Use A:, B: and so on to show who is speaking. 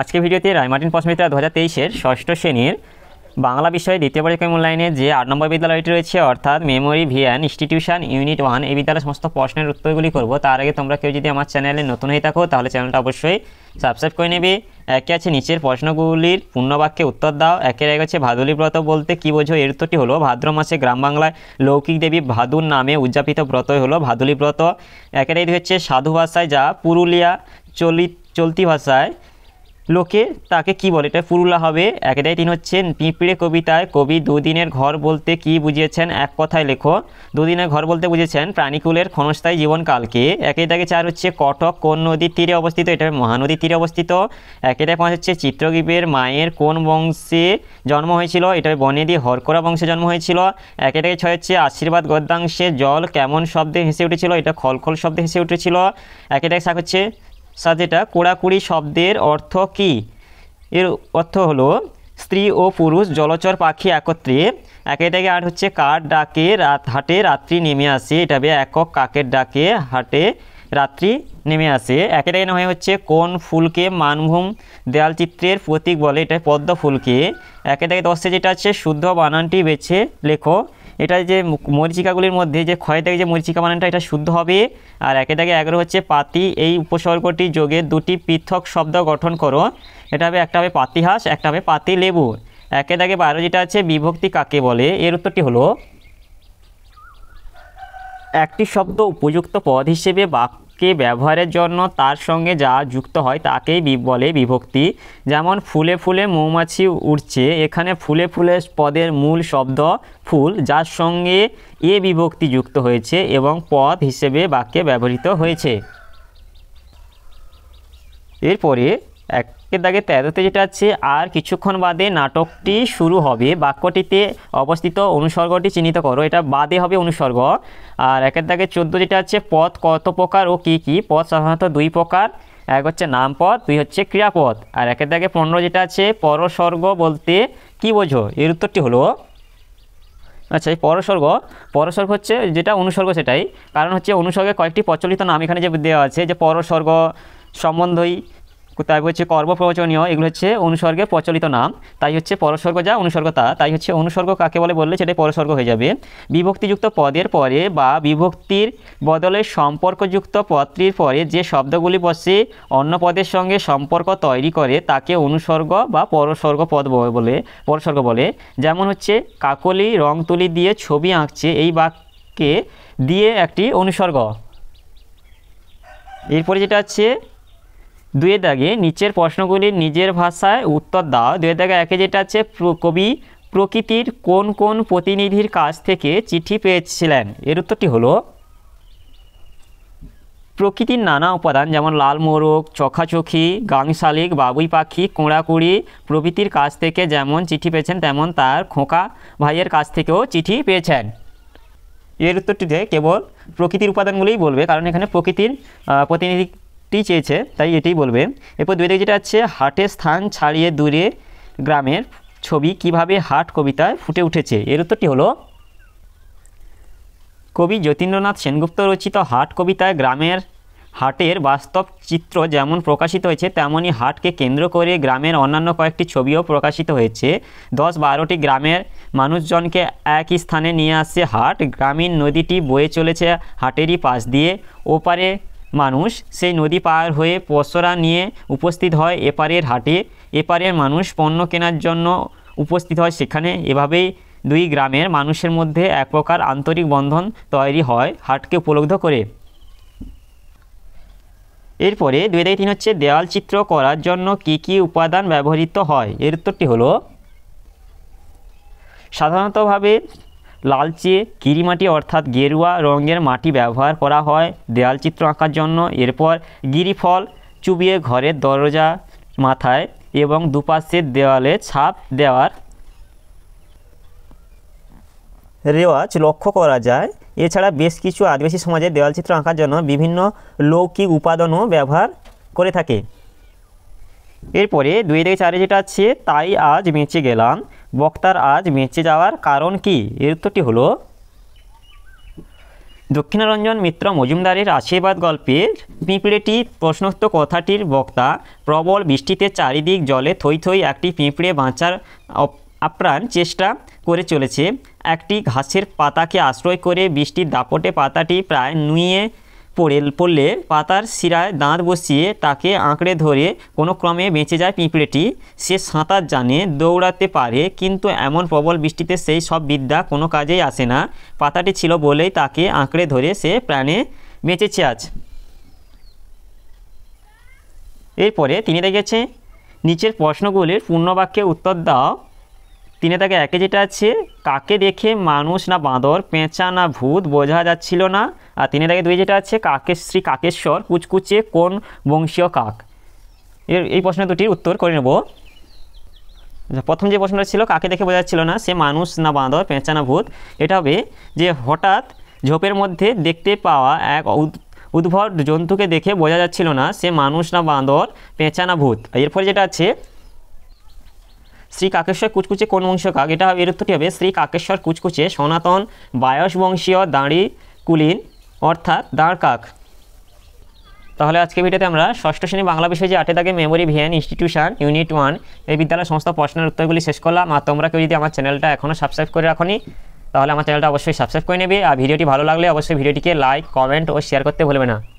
A: আজকে ভিডিওতে রায়মার্টিন পশ্চিমিত্রা দু হাজার তেইশের ষষ্ঠ শ্রেণীর বাংলা বিষয়ে দ্বিতীয় পরীক্ষা মূল্যায়নে যে আট নম্বর বিদ্যালয়টি রয়েছে অর্থাৎ Memari V M institution unit one এই বিদ্যালয়ের সমস্ত প্রশ্নের উত্তরগুলি করব তার আগে তোমরা কেউ যদি আমার চ্যানেলে নতুন হয়ে থাকো তাহলে চ্যানেলটা অবশ্যই সাবস্ক্রাইব করে নেবে একে আছে নিচের প্রশ্নগুলির পূর্ণবাক্যে উত্তর দাও একের এক আছে ভাদুলি ব্রত বলতে কী বোঝো এর উত্তরটি হলো ভাদ্র মাসে গ্রাম বাংলায় লৌকিক দেবী ভাদুর নামে উদযাপিত ব্রতই হলো ভাদুলি ব্রত একের এই হচ্ছে সাধু ভাষায় যা পুরুলিয়া চলিত চলতি ভাষায় লোকে তাকে কি বলে এটা ফুরুলা হবে একেটাই তিন হচ্ছে পিঁপড়ে কবিতায় কবি দুদিনের ঘর বলতে কি বুঝিয়েছেন এক কথায় লেখো দুদিনের ঘর বলতে বুঝেছেন প্রাণীকুলের ক্ষণস্থায়ী জীবনকালকে একেই দাগে চার হচ্ছে কটক কোন নদীর তীরে অবস্থিত এটা মহানদীর তীরে অবস্থিত একেটাই পাঁচ হচ্ছে চিত্রগীপের মায়ের কোন বংশে জন্ম হয়েছিল এটা বনেদি হরকরা বংশে জন্ম হয়েছিল একেটাই ছয় হচ্ছে আশীর্বাদ গদ্যাংশে জল কেমন শব্দে হেসে উঠেছিল এটা খলখল শব্দে হেসে উঠেছিল একেটাই সাক হচ্ছে সাজেটা কোড়াকুড়ি শব্দের অর্থ কি এর অর্থ হলো স্ত্রী ও পুরুষ জলচর পাখি একত্রে থেকে আর হচ্ছে কার ডাকে রাত হাটে রাত্রি নেমে আসে এটা বে একক কাকের ডাকে হাটে রাত্রি নেমে আসে একে থেকে নয় হচ্ছে কোন ফুলকে মানভূম দেয়াল চিত্রের প্রতীক বলে এটা পদ্ম ফুলকে থেকে দশে যেটা আছে শুদ্ধ বানানটি বেছে লেখো এটা যে মরিচিকাগুলির মধ্যে যে ক্ষয় থেকে যে মরিচিকা বানানটা এটা শুদ্ধ হবে আর একে দাগে এগারো হচ্ছে পাতি এই উপসর্গটি যোগে দুটি পৃথক শব্দ গঠন করো এটা হবে একটা হবে পাতিহাস একটা হবে পাতি লেবু একে দাগে বারো যেটা আছে বিভক্তি কাকে বলে এর উত্তরটি হলো একটি শব্দ উপযুক্ত পদ হিসেবে বাক্য কে ব্যবহারের জন্য তার সঙ্গে যা যুক্ত হয় তাকেই বলে বিভক্তি যেমন ফুলে ফুলে মৌমাছি উড়ছে এখানে ফুলে ফুলে পদের মূল শব্দ ফুল যার সঙ্গে এ বিভক্তি যুক্ত হয়েছে এবং পদ হিসেবে বাক্যে ব্যবহৃত হয়েছে এরপরে একের দাগে তেরোতে যেটা আছে আর কিছুক্ষণ বাদে নাটকটি শুরু হবে বাক্যটিতে অবস্থিত অনুসর্গটি চিহ্নিত করো এটা বাদে হবে অনুসর্গ আর একের দাগে চোদ্দো যেটা আছে পথ কত প্রকার ও কি কি পথ সাধারণত দুই প্রকার এক হচ্ছে নামপথ দুই হচ্ছে ক্রিয়াপদ আর একের দাগে পনেরো যেটা আছে পরসর্গ বলতে কি বোঝো এর উত্তরটি হলো আচ্ছা এই পরসর্গ পরসর্গ হচ্ছে যেটা অনুসর্গ সেটাই কারণ হচ্ছে অনুসর্গে কয়েকটি প্রচলিত নাম এখানে যে দেওয়া আছে যে পরসর্গ সম্বন্ধই তাই হচ্ছে কর্মপ্রবচনীয় এগুলো হচ্ছে অনুসর্গে প্রচলিত নাম তাই হচ্ছে পরসর্গ যা অনুসর্গ তা তাই হচ্ছে অনুসর্গ কাকে বলে বললে সেটাই পরসর্গ হয়ে যাবে বিভক্তিযুক্ত পদের পরে বা বিভক্তির বদলে সম্পর্কযুক্ত পদটির পরে যে শব্দগুলি বসে অন্য পদের সঙ্গে সম্পর্ক তৈরি করে তাকে অনুসর্গ বা পরসর্গ পদ বলে পরসর্গ বলে যেমন হচ্ছে কাকলি রং তুলি দিয়ে ছবি আঁকছে এই বাক্যে দিয়ে একটি অনুসর্গ এরপরে যেটা আছে দুয়ে দাগে নিচের প্রশ্নগুলির নিজের ভাষায় উত্তর দাও দুয়ে দাগে একে যেটা আছে কবি প্রকৃতির কোন কোন প্রতিনিধির কাছ থেকে চিঠি পেয়েছিলেন এর উত্তরটি হলো প্রকৃতির নানা উপাদান যেমন লাল মোরগ চখাচখি গাংশালিক বাবুই পাখি কোঁড়াকুড়ি প্রভৃতির কাছ থেকে যেমন চিঠি পেয়েছেন তেমন তার খোঁকা ভাইয়ের কাছ থেকেও চিঠি পেয়েছেন এর উত্তরটিতে কেবল প্রকৃতির উপাদানগুলোই বলবে কারণ এখানে প্রকৃতির প্রতিনিধি টি চেয়েছে তাই এটাই বলবে এরপর দুই দিকে যেটা আছে হাটের স্থান ছাড়িয়ে দূরে গ্রামের ছবি কিভাবে হাট কবিতায় ফুটে উঠেছে এর উত্তরটি হলো কবি যতীন্দ্রনাথ সেনগুপ্ত রচিত হাট কবিতায় গ্রামের হাটের বাস্তব চিত্র যেমন প্রকাশিত হয়েছে তেমনই হাটকে কেন্দ্র করে গ্রামের অন্যান্য কয়েকটি ছবিও প্রকাশিত হয়েছে দশ বারোটি গ্রামের মানুষজনকে একই স্থানে নিয়ে আসছে হাট গ্রামীণ নদীটি বয়ে চলেছে হাটেরই পাশ দিয়ে ওপারে মানুষ সেই নদী পার হয়ে পসরা নিয়ে উপস্থিত হয় এপারের হাটে এপারের মানুষ পণ্য কেনার জন্য উপস্থিত হয় সেখানে এভাবেই দুই গ্রামের মানুষের মধ্যে এক প্রকার আন্তরিক বন্ধন তৈরি হয় হাটকে উপলব্ধ করে এরপরে দুই হাজার তিন হচ্ছে দেওয়াল চিত্র করার জন্য কি কি উপাদান ব্যবহৃত হয় এর উত্তরটি হলো সাধারণতভাবে লালচে কিরিমাটি অর্থাৎ গেরুয়া রঙের মাটি ব্যবহার করা হয় দেয়ালচিত্র আঁকার জন্য এরপর গিরিফল চুবিয়ে ঘরের দরজা মাথায় এবং দুপাশের দেওয়ালে ছাপ দেওয়ার রেওয়াজ লক্ষ্য করা যায় এছাড়া বেশ কিছু আদিবাসী সমাজে দেওয়ালচিত্র আঁকার জন্য বিভিন্ন লৌকিক উপাদানও ব্যবহার করে থাকে এরপরে দুই থেকে চারে যেটা আছে তাই আজ বেঁচে গেলাম বক্তার আজ বেঁচে যাওয়ার কারণ কি এর উত্তরটি হলো দক্ষিণারঞ্জন মিত্র মজুমদারের আশীর্বাদ গল্পের পিঁপড়েটি প্রশ্নোক্ত কথাটির বক্তা প্রবল বৃষ্টিতে চারিদিক জলে থই থই একটি পিঁপড়ে বাঁচার আপ্রাণ চেষ্টা করে চলেছে একটি ঘাসের পাতাকে আশ্রয় করে বৃষ্টির দাপটে পাতাটি প্রায় নুয়ে পড়ে পড়লে পাতার শিরায় দাঁত বসিয়ে তাকে আঁকড়ে ধরে কোনো ক্রমে বেঁচে যায় পিঁপড়েটি সে সাঁতার জানে দৌড়াতে পারে কিন্তু এমন প্রবল বৃষ্টিতে সেই সব বিদ্যা কোনো কাজেই আসে না পাতাটি ছিল বলেই তাকে আঁকড়ে ধরে সে প্রাণে বেঁচেছে আজ এরপরে তিনি দেখেছে নিচের প্রশ্নগুলির পূর্ণবাক্যে উত্তর দাও তিনি তাকে একে যেটা আছে কাকে দেখে মানুষ না বাঁদর পেঁচা না ভূত বোঝা যাচ্ছিল না আর তিনের আগে দুই যেটা আছে কাকেশ শ্রী কাকেশ্বর কুচকুচে কোন বংশীয় কাক এর এই প্রশ্ন দুটির উত্তর করে নেব আচ্ছা, প্রথম যে প্রশ্নটা ছিল কাকে দেখে বোঝা যাচ্ছিল না সে মানুষ না বাঁদর পেঁচা না ভূত এটা হবে যে হঠাৎ ঝোপের মধ্যে দেখতে পাওয়া এক উদ্ভট জন্তুকে দেখে বোঝা যাচ্ছিল না সে মানুষ না বাঁদর পেঁচা না ভূত এরপরে যেটা আছে শ্রী কাকেশ্বর কুচকুচে কোন বংশ কাক এটা এর উত্তরটি হবে শ্রী কাকেশ্বর কুচকুচে সনাতন বায়স বংশীয় দাঁড়ি কুলিন অর্থাৎ দাঁড় কাক তাহলে আজকে ভিডিওতে আমরা ষষ্ঠ শ্রেণী বাংলা বিষয়ে যে আটে দাগে Memari V M institution unit one এই বিদ্যালয়ের সমস্ত প্রশ্নের উত্তরগুলি শেষ করলাম আর তোমরা কেউ যদি আমার চ্যানেলটা এখনও সাবস্ক্রাইব করে রাখনি তাহলে আমার চ্যানেলটা অবশ্যই সাবস্ক্রাইব করে নেবে আর ভিডিওটি ভালো লাগলে অবশ্যই ভিডিওটিকে লাইক কমেন্ট ও শেয়ার করতে ভুলবে না